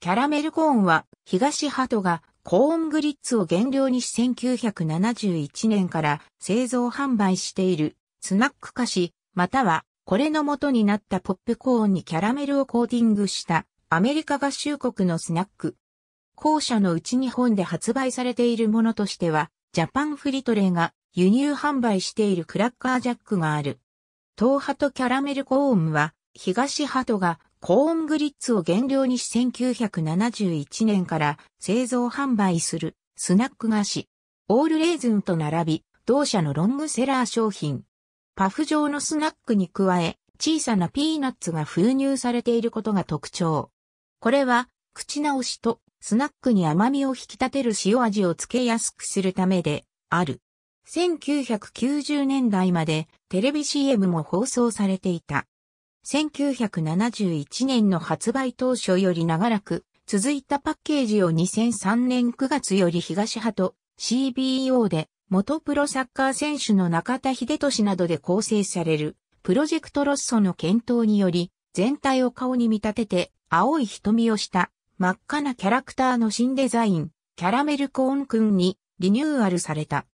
キャラメルコーンは、東ハトがコーングリッツを原料にし1971年から製造販売しているスナック菓子、またはこれの元になったポップコーンにキャラメルをコーティングしたアメリカ合衆国のスナック。後者のうち日本で発売されているものとしては、ジャパンフリトレが輸入販売しているクラッカージャックがある。東ハトキャラメルコーンは、東ハトがコーングリッツを原料にし1971年から製造販売するスナック菓子。オールレーズンと並び、同社のロングセラー商品。パフ状のスナックに加え、小さなピーナッツが封入されていることが特徴。これは、口直しとスナックに甘みを引き立てる塩味をつけやすくするためで、ある。1990年代までテレビ CM も放送されていた。1971年の発売当初より長らく続いたパッケージを2003年9月より東派と CBO で元プロサッカー選手の中田秀俊などで構成されるプロジェクトロッソの検討により全体を顔に見立てて青い瞳をした真っ赤なキャラクターの新デザインキャラメルコーンくんにリニューアルされた。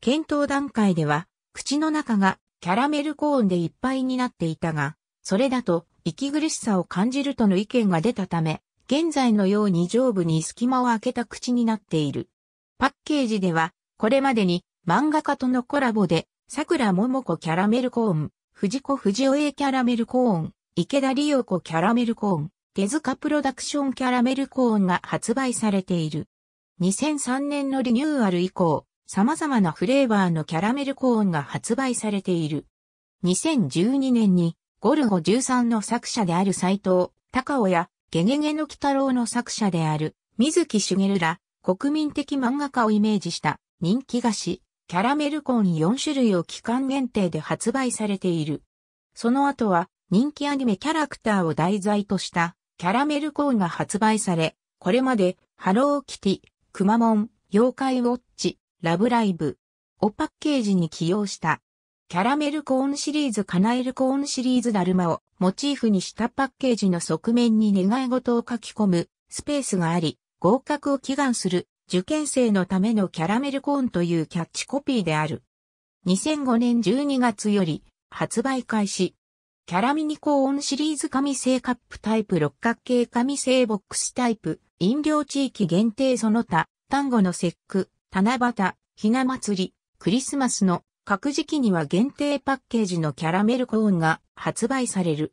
検討段階では口の中がキャラメルコーンでいっぱいになっていたがそれだと息苦しさを感じるとの意見が出たため、現在のように上部に隙間を開けた口になっている。パッケージでは、これまでに漫画家とのコラボで、桜も子キャラメルコーン、藤子不二雄 A キャラメルコーン、池田理代子キャラメルコーン、手塚プロダクションキャラメルコーンが発売されている。2003年のリニューアル以降、様々なフレーバーのキャラメルコーンが発売されている。2012年にゴルゴ13の作者である斎藤、高尾や、ゲゲゲの鬼太郎の作者である、水木しげるら、国民的漫画家をイメージした人気菓子、キャラメルコーン4種類を期間限定で発売されている。その後は、人気アニメキャラクターを題材とした、キャラメルコーンが発売され、これまで、ハローキティ、くまモン、妖怪ウォッチ、ラブライブ、をパッケージに起用したキャラメルコーンシリーズカナエルコーンシリーズだるまをモチーフにしたパッケージの側面に願い事を書き込むスペースがあり、合格を祈願する受験生のためのキャラメルコーンというキャッチコピーである。2005年12月より発売開始。キャラミニコーンシリーズ紙製カップタイプ六角形紙製ボックスタイプ飲料地域限定その他、単語の節句、七夕、ひな祭り、クリスマスの各時期には限定パッケージのキャラメルコーンが発売される。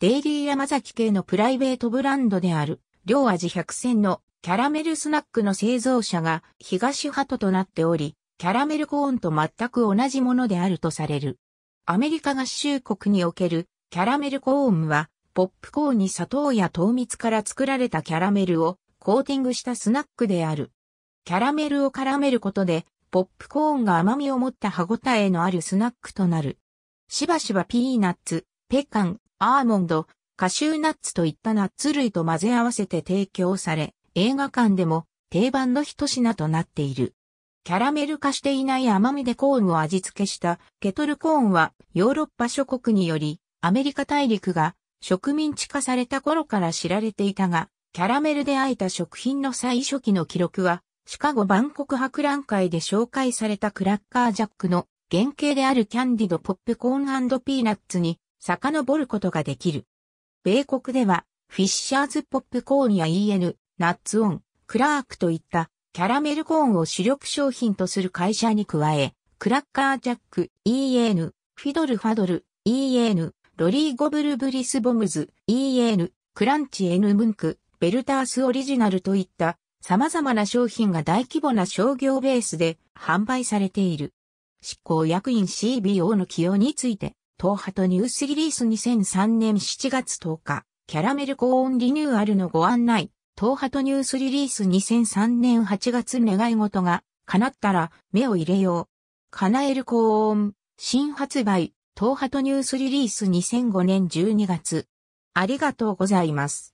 デイリー山崎系のプライベートブランドである、両味百選のキャラメルスナックの製造者が東鳩となっており、キャラメルコーンと全く同じものであるとされる。アメリカ合衆国におけるキャラメルコーンは、ポップコーンに砂糖や糖蜜から作られたキャラメルをコーティングしたスナックである。キャラメルを絡めることでポップコーンが甘みを持った歯ごたえのあるスナックとなる。しばしばピーナッツ、ペカン、アーモンド、カシューナッツといったナッツ類と混ぜ合わせて提供され、映画館でも定番の一品となっている。キャラメル化していない甘みでコーンを味付けしたケトルコーンはヨーロッパ諸国によりアメリカ大陸が植民地化された頃から知られていたが、キャラメルであえた食品の最初期の記録はシカゴ万国博覧会で紹介されたクラッカージャックの原型であるキャンディドポップコーンピーナッツに遡ることができる。米国ではフィッシャーズポップコーンや EN、ナッツオン、クラークといったキャラメルコーンを主力商品とする会社に加え、クラッカージャック、EN、フィドルファドル、EN、ロリーゴブルブリスボムズ、EN、クランチ N ムンク、ベルタースオリジナルといった様々な商品が大規模な商業ベースで販売されている。執行役員 CBO の起用について、東波とニュースリリース2003年7月10日、キャラメル高音リニューアルのご案内、東波とニュースリリース2003年8月願い事が叶ったら目を入れよう。叶える高音、新発売、東波とニュースリリース2005年12月。ありがとうございます。